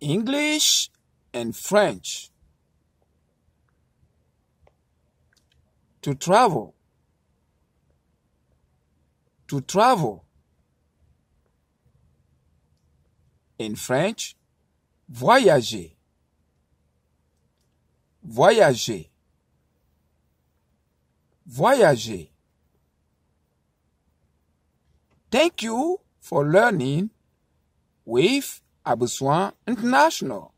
English and French. To travel. To travel. In French, voyager. Voyager. Voyager. Thank you for learning with Abuswa International.